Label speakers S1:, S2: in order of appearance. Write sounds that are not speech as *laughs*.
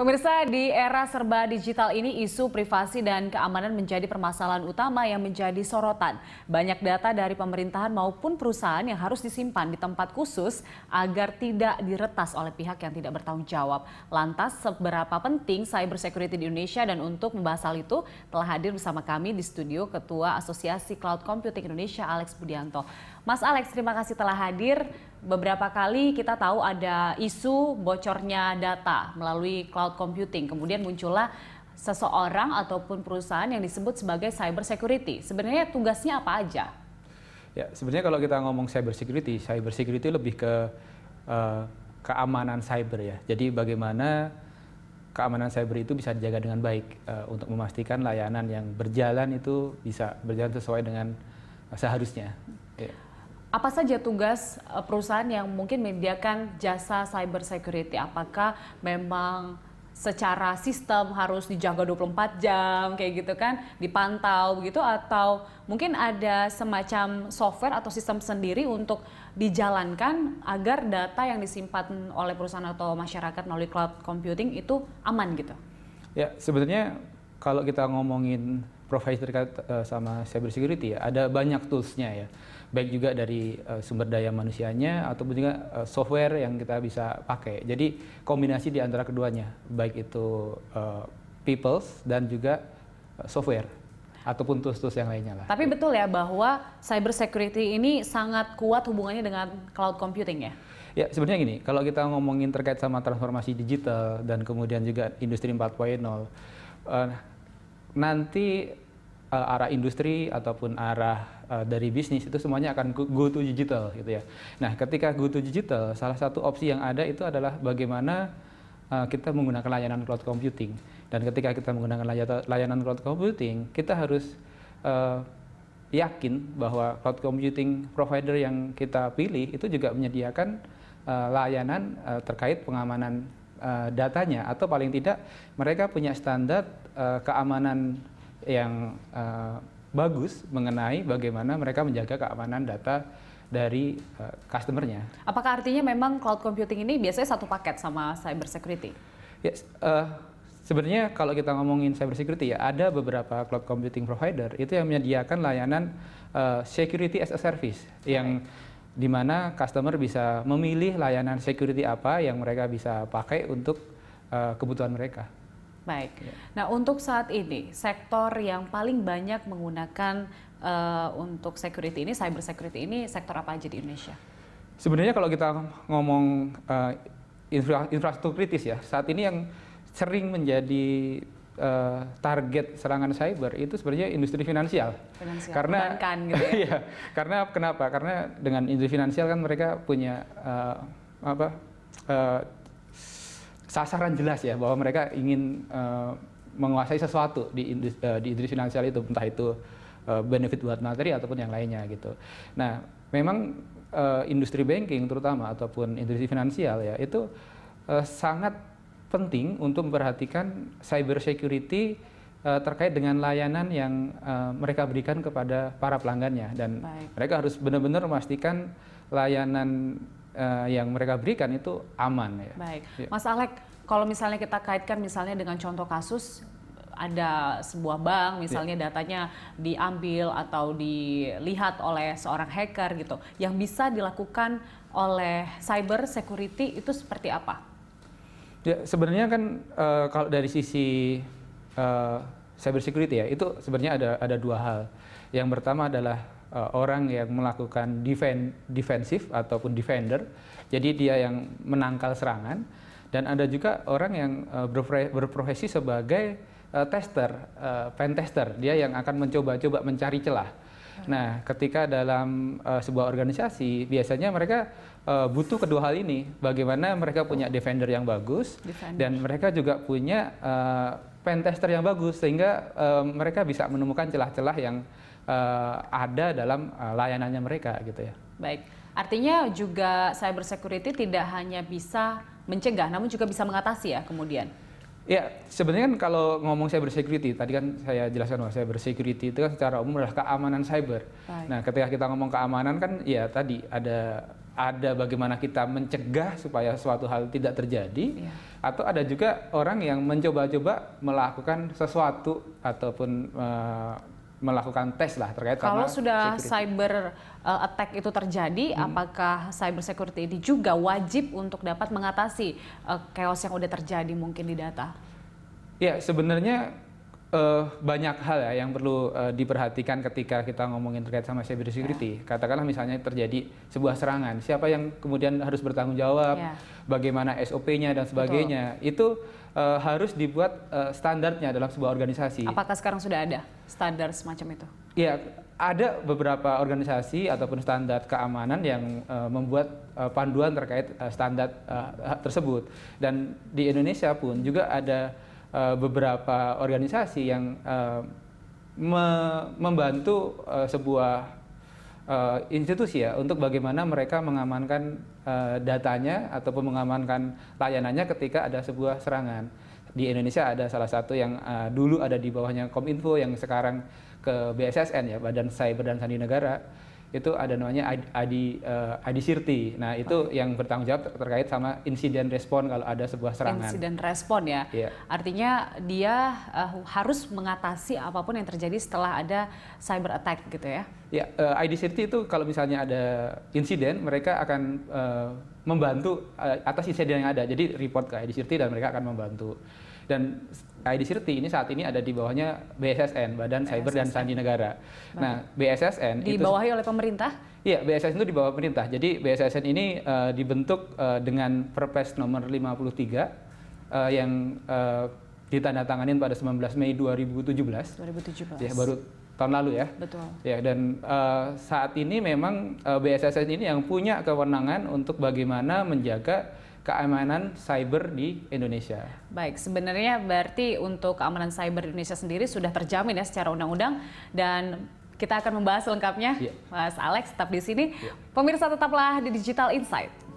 S1: Pemirsa, di era serba digital ini isu privasi dan keamanan menjadi permasalahan utama yang menjadi sorotan. Banyak data dari pemerintahan maupun perusahaan yang harus disimpan di tempat khusus agar tidak diretas oleh pihak yang tidak bertanggung jawab. Lantas, seberapa penting cyber security di Indonesia dan untuk membahas hal itu telah hadir bersama kami di studio Ketua Asosiasi Cloud Computing Indonesia Alex Budianto. Mas Alex, terima kasih telah hadir beberapa kali kita tahu ada isu bocornya data melalui cloud computing. Kemudian muncullah seseorang ataupun perusahaan yang disebut sebagai cyber security. Sebenarnya tugasnya apa aja?
S2: Ya, sebenarnya kalau kita ngomong cyber security, cyber security lebih ke uh, keamanan cyber ya. Jadi bagaimana keamanan cyber itu bisa dijaga dengan baik uh, untuk memastikan layanan yang berjalan itu bisa berjalan sesuai dengan eh, seharusnya. Yeah
S1: apa saja tugas eh, perusahaan yang mungkin menyediakan jasa cyber security? Apakah memang secara sistem harus dijaga 24 jam kayak gitu kan, dipantau gitu atau mungkin ada semacam software atau sistem sendiri untuk dijalankan agar data yang disimpan oleh perusahaan atau masyarakat melalui cloud computing itu aman gitu?
S2: Ya, sebetulnya kalau kita ngomongin provider terkait uh, sama cyber security ya ada banyak toolsnya ya baik juga dari uh, sumber daya manusianya ataupun juga uh, software yang kita bisa pakai jadi kombinasi di antara keduanya baik itu uh, peoples dan juga uh, software ataupun tools-tools yang lainnya lah.
S1: Tapi betul ya bahwa cyber security ini sangat kuat hubungannya dengan cloud computing ya?
S2: Ya sebenarnya gini, kalau kita ngomongin terkait sama transformasi digital dan kemudian juga industri 4.0, uh, nanti uh, arah industri ataupun arah uh, dari bisnis itu semuanya akan go to digital gitu ya. Nah, ketika go to digital, salah satu opsi yang ada itu adalah bagaimana uh, kita menggunakan layanan cloud computing. Dan ketika kita menggunakan layanan cloud computing, kita harus uh, yakin bahwa cloud computing provider yang kita pilih itu juga menyediakan uh, layanan uh, terkait pengamanan datanya atau paling tidak mereka punya standar uh, keamanan yang uh, bagus mengenai bagaimana mereka menjaga keamanan data dari uh, customernya.
S1: Apakah artinya memang cloud computing ini biasanya satu paket sama cyber security?
S2: Yes, ya, uh, eh, sebenarnya kalau kita ngomongin cyber security ya ada beberapa cloud computing provider itu yang menyediakan layanan uh, security as a service okay. yang di mana customer bisa memilih layanan security apa yang mereka bisa pakai untuk uh, kebutuhan mereka.
S1: Baik. Ya. Nah, untuk saat ini sektor yang paling banyak menggunakan uh, untuk security ini, cyber security ini sektor apa aja di Indonesia?
S2: Sebenarnya kalau kita ngomong uh, infra infrastruktur kritis ya, saat ini yang sering menjadi uh, target serangan cyber itu sebenarnya industri finansial. finansial. Karena Bankan, gitu ya. *laughs* iya, karena kenapa? Karena dengan industri finansial kan mereka punya uh, apa? Uh, sasaran jelas ya bahwa mereka ingin uh, menguasai sesuatu di industri, uh, eh, di industri finansial itu entah itu uh, benefit buat materi ataupun yang lainnya gitu. Nah, memang uh, industri banking terutama ataupun industri finansial ya itu uh, sangat penting untuk memperhatikan cyber security uh, terkait dengan layanan yang uh, mereka berikan kepada para pelanggannya dan Baik. mereka harus benar-benar memastikan layanan uh, yang mereka berikan itu aman ya.
S1: Baik, ya. Mas Alek, kalau misalnya kita kaitkan misalnya dengan contoh kasus ada sebuah bank misalnya ya. datanya diambil atau dilihat oleh seorang hacker gitu yang bisa dilakukan oleh cyber security itu seperti apa?
S2: Ya, sebenarnya kan uh, kalau dari sisi uh, cyber security ya itu sebenarnya ada ada dua hal. Yang pertama adalah uh, orang yang melakukan defen defensif ataupun defender. Jadi dia yang menangkal serangan dan ada juga orang yang eh, berprofesi sebagai eh, tester, pen tester. Dia yang akan mencoba-coba mencari celah. Nah, ketika dalam sebuah organisasi biasanya mereka butuh kedua hal ini. Bagaimana mereka punya defender yang bagus dan mereka juga punya pen tester yang bagus sehingga mereka bisa menemukan celah-celah yang uh, ada dalam uh, layanannya mereka gitu ya.
S1: Baik, artinya juga cyber security tidak hanya bisa mencegah, namun juga bisa mengatasi ya kemudian.
S2: Ya, sebenarnya kan kalau ngomong cyber security, tadi kan saya jelaskan bahwa cyber security itu kan secara umum adalah keamanan cyber. Baik. Nah, ketika kita ngomong keamanan kan ya tadi ada ada bagaimana kita mencegah supaya suatu hal tidak terjadi ya. atau ada juga orang yang mencoba-coba melakukan sesuatu ataupun uh, melakukan tes lah terkait kalau sudah security.
S1: cyber uh, attack itu terjadi hmm. apakah cyber security ini juga wajib untuk dapat mengatasi uh, chaos yang udah terjadi mungkin di data?
S2: Ya sebenarnya Uh, banyak hal ya yang perlu uh, diperhatikan ketika kita ngomongin terkait sama cyber security. Yeah. Katakanlah misalnya terjadi sebuah serangan, siapa yang kemudian harus bertanggung jawab, yeah. bagaimana SOP-nya dan sebagainya. Betul. Itu uh, harus dibuat uh, standarnya dalam sebuah organisasi.
S1: Apakah sekarang sudah ada standar semacam itu?
S2: Iya, ada beberapa organisasi ataupun standar keamanan yang uh, membuat uh, panduan terkait uh, standar uh, tersebut. Dan di Indonesia pun juga ada uh, beberapa organisasi yang uh, me membantu uh, sebuah uh, institusi ya untuk bagaimana mereka mengamankan uh, datanya ataupun mengamankan layanannya ketika ada sebuah serangan. Di Indonesia ada salah satu yang uh, dulu ada di bawahnya Kominfo yang sekarang ke BSSN ya Badan Cyber dan Sandi Negara itu ada namanya Adi uh, Adi Sirti. Nah, itu okay. yang bertanggung jawab ter terkait sama insiden respon kalau ada sebuah serangan. Insiden
S1: respon ya. Yeah. Artinya dia uh, harus mengatasi apapun yang terjadi setelah ada cyber attack gitu ya.
S2: Ya, yeah, uh, Sirti itu kalau misalnya ada insiden, mereka akan uh, membantu uh, atas insiden yang ada. Jadi report ke Adi Sirti dan mereka akan membantu dan ID Sirti ini saat ini ada di bawahnya BSSN Badan BSSN. Cyber dan Sandi Negara. Baik. Nah, BSSN di itu, oleh pemerintah? Iya, BSSN itu di bawah pemerintah. Jadi BSSN ini uh, dibentuk uh, dengan Perpres nomor 53 uh, eh, yang uh, ditandatangani pada 19 Mei 2017. 2017. Ya, baru tahun lalu ya. Betul. Ya, dan uh, saat ini memang uh, BSSN ini yang punya kewenangan untuk bagaimana menjaga keamanan cyber di Indonesia.
S1: Baik, sebenarnya berarti untuk keamanan cyber di Indonesia sendiri sudah terjamin ya secara undang-undang dan kita akan membahas lengkapnya. Yeah. Mas Alex tetap di sini. Yeah. Pemirsa tetaplah di Digital Insight.